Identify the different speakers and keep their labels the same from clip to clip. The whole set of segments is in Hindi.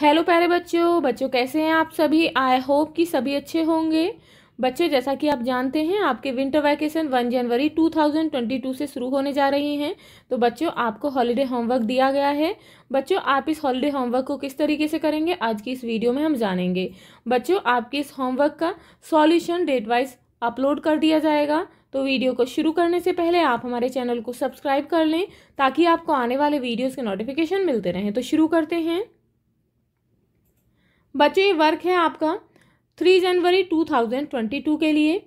Speaker 1: हेलो प्यारे बच्चों बच्चों कैसे हैं आप सभी आई होप कि सभी अच्छे होंगे बच्चों जैसा कि आप जानते हैं आपके विंटर वैकेशन 1 जनवरी 2022 से शुरू होने जा रही हैं तो बच्चों आपको हॉलीडे होमवर्क दिया गया है बच्चों आप इस हॉलीडे होमवर्क को किस तरीके से करेंगे आज की इस वीडियो में हम जानेंगे बच्चों आपके इस होमवर्क का सॉल्यूशन डेट वाइज अपलोड कर दिया जाएगा तो वीडियो को शुरू करने से पहले आप हमारे चैनल को सब्सक्राइब कर लें ताकि आपको आने वाले वीडियोज़ के नोटिफिकेशन मिलते रहें तो शुरू करते हैं बच्चों ये वर्क है आपका थ्री जनवरी टू थाउजेंड ट्वेंटी टू के लिए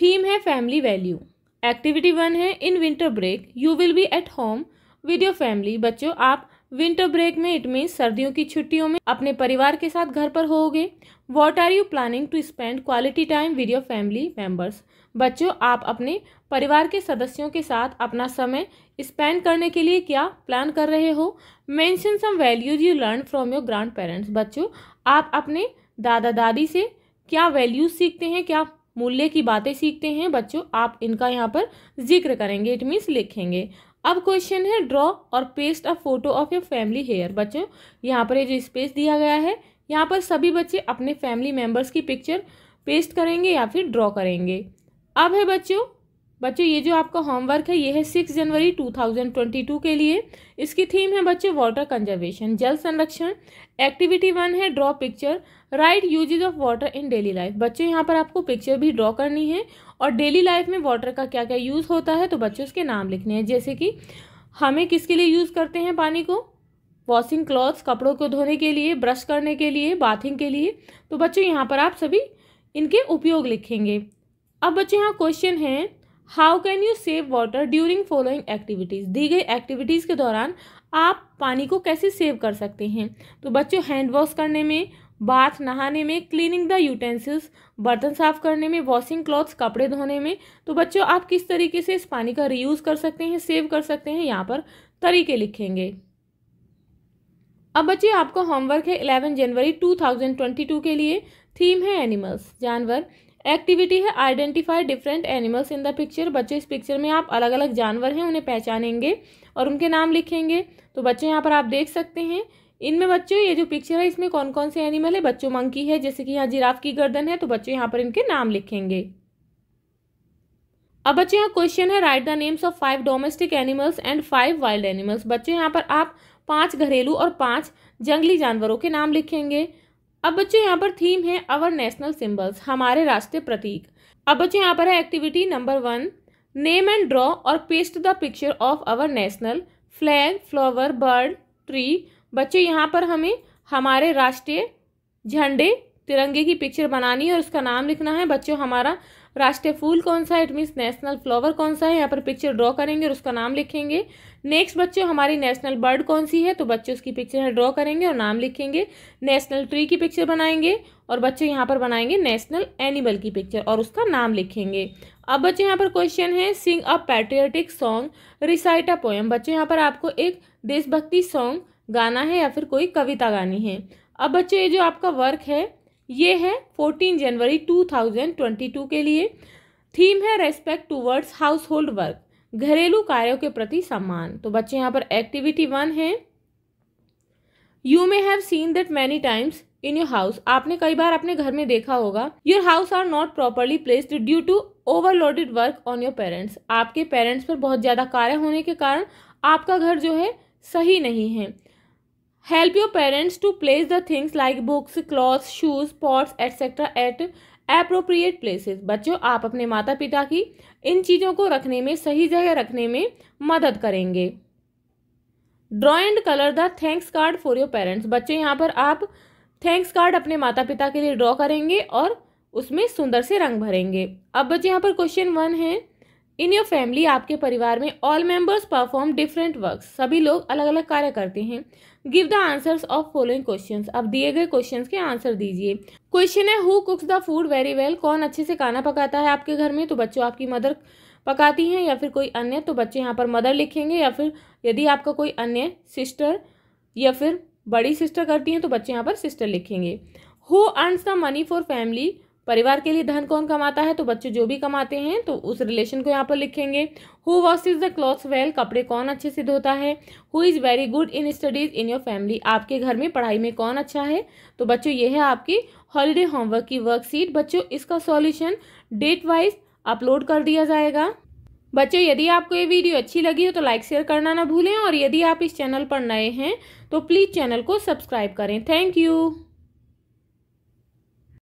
Speaker 1: थीम है फैमिली वैल्यू एक्टिविटी वन है in winter break you will be at home with your family बच्चों आप विंटर ब्रेक में इट मीन्स सर्दियों की छुट्टियों में अपने परिवार के साथ घर पर होोगे what are you planning to spend quality time with your family members बच्चों आप अपने परिवार के सदस्यों के साथ अपना समय स्पेंड करने के लिए क्या प्लान कर रहे हो mention some values you learn from your grandparents बच्चों आप अपने दादा दादी से क्या वैल्यूज सीखते हैं क्या मूल्य की बातें सीखते हैं बच्चों आप इनका यहाँ पर जिक्र करेंगे इट मीन्स लिखेंगे अब क्वेश्चन है ड्रॉ और paste a photo of your family here बच्चों यहाँ पर ये जो स्पेस दिया गया है यहाँ पर सभी बच्चे अपने फैमिली मेम्बर्स की पिक्चर पेस्ट करेंगे या फिर ड्रॉ करेंगे अब है बच्चों बच्चों ये जो आपका होमवर्क है ये है सिक्स जनवरी 2022 के लिए इसकी थीम है बच्चे वाटर कंजर्वेशन जल संरक्षण एक्टिविटी वन है draw picture write usages of water in daily life बच्चों यहाँ पर आपको पिक्चर भी ड्रॉ करनी है और डेली लाइफ में वाटर का क्या क्या यूज़ होता है तो बच्चों उसके नाम लिखने हैं जैसे कि हमें किसके लिए यूज़ करते हैं पानी को वॉशिंग क्लॉथ्स कपड़ों को धोने के लिए ब्रश करने के लिए बाथिंग के लिए तो बच्चों यहाँ पर आप सभी इनके उपयोग लिखेंगे अब बच्चों यहाँ क्वेश्चन है how can you save water during following activities दी गई एक्टिविटीज़ के दौरान आप पानी को कैसे सेव कर सकते हैं तो बच्चों हैंड वॉश करने में बाथ नहाने में क्लीनिंग द यूटेंसिल्स बर्तन साफ करने में वॉशिंग क्लॉथ्स कपड़े धोने में तो बच्चों आप किस तरीके से इस पानी का रीयूज़ कर सकते हैं सेव कर सकते हैं यहाँ पर तरीके लिखेंगे अब बच्चे आपका होमवर्क है इलेवन जनवरी टू थाउजेंड ट्वेंटी टू के लिए थीम है एनिमल्स जानवर एक्टिविटी है identify different animals in the picture बच्चे इस पिक्चर में आप अलग अलग जानवर हैं उन्हें पहचानेंगे और उनके नाम लिखेंगे तो बच्चे यहाँ पर आप देख सकते हैं इनमें बच्चों ये जो पिक्चर है इसमें कौन कौन से एनिमल है बच्चों मंकी है जैसे कि यहाँ जिराफ की गर्दन है तो बच्चे यहाँ पर इनके नाम लिखेंगे अब बच्चे यहाँ क्वेश्चन है write the names of five domestic animals and five wild animals बच्चे यहाँ पर आप पांच घरेलू और पांच जंगली जानवरों के नाम लिखेंगे अब बच्चों यहाँ पर थीम है अवर नेशनल सिंबल्स हमारे राष्ट्रीय प्रतीक अब बच्चों यहाँ पर है activity number one name and draw और paste the picture of our national flag flower bird tree बच्चे यहाँ पर हमें हमारे राष्ट्रीय झंडे तिरंगे की पिक्चर बनानी है और उसका नाम लिखना है बच्चों हमारा राष्ट्रीय फूल कौन सा है इट मीन्स नेशनल फ्लावर कौन सा है यहाँ पर पिक्चर ड्रॉ करेंगे और उसका नाम लिखेंगे नेक्स्ट बच्चों हमारी नेशनल बर्ड कौन सी है तो बच्चे उसकी पिक्चर है ड्रॉ करेंगे और नाम लिखेंगे नेशनल ट्री की पिक्चर बनाएंगे और बच्चे यहाँ पर बनाएंगे नेशनल एनिमल की पिक्चर और उसका नाम लिखेंगे अब बच्चे यहाँ पर क्वेश्चन है sing a patriotic song recite a poem बच्चे यहाँ पर आपको एक देशभक्ति सॉन्ग गाना है या फिर कोई कविता गानी है अब बच्चे ये जो आपका वर्क है ये है 14 जनवरी 2022 के लिए थीम है respect towards household work घरेलू कार्यों के प्रति सम्मान तो बच्चे यहाँ पर एक्टिविटी वन है you may have seen that many times in your house आपने कई बार अपने घर में देखा होगा your house are not properly placed due to overloaded work on your parents आपके पेरेंट्स पर बहुत ज़्यादा कार्य होने के कारण आपका घर जो है सही नहीं है help your parents to place the things like books clothes shoes pots etcetera at appropriate places बच्चों आप अपने माता पिता की इन चीज़ों को रखने में सही जगह रखने में मदद करेंगे draw and colour the thanks card for your parents बच्चों यहाँ पर आप थैंक्स कार्ड अपने माता पिता के लिए ड्रॉ करेंगे और उसमें सुंदर से रंग भरेंगे अब बच्चे यहाँ पर क्वेश्चन वन है इन योर फैमिली आपके परिवार में all members perform different work सभी लोग अलग अलग कार्य करते हैं give the answers of following questions अब दिए गए क्वेश्चंस के आंसर दीजिए क्वेश्चन है who cooks the food very well कौन अच्छे से खाना पकाता है आपके घर में तो बच्चों आपकी मदर पकाती हैं या फिर कोई अन्य तो बच्चे यहाँ पर मदर लिखेंगे या फिर यदि आपका कोई अन्य सिस्टर या फिर बड़ी सिस्टर करती हैं तो बच्चे यहाँ पर सिस्टर लिखेंगे who earns the money for family परिवार के लिए धन कौन कमाता है तो बच्चे जो भी कमाते हैं तो उस रिलेशन को यहाँ पर लिखेंगे who wash is the cloth well कपड़े कौन अच्छे से धोता है who is very good in studies in your family आपके घर में पढ़ाई में कौन अच्छा है तो बच्चों ये है आपकी हॉलीडे होमवर्क की वर्कशीट बच्चों इसका सॉल्यूशन डेट वाइज अपलोड कर दिया जाएगा बच्चों यदि आपको ये वीडियो अच्छी लगी हो तो लाइक शेयर करना ना भूलें और यदि आप इस चैनल पर नए हैं तो प्लीज़ चैनल को सब्सक्राइब करें थैंक यू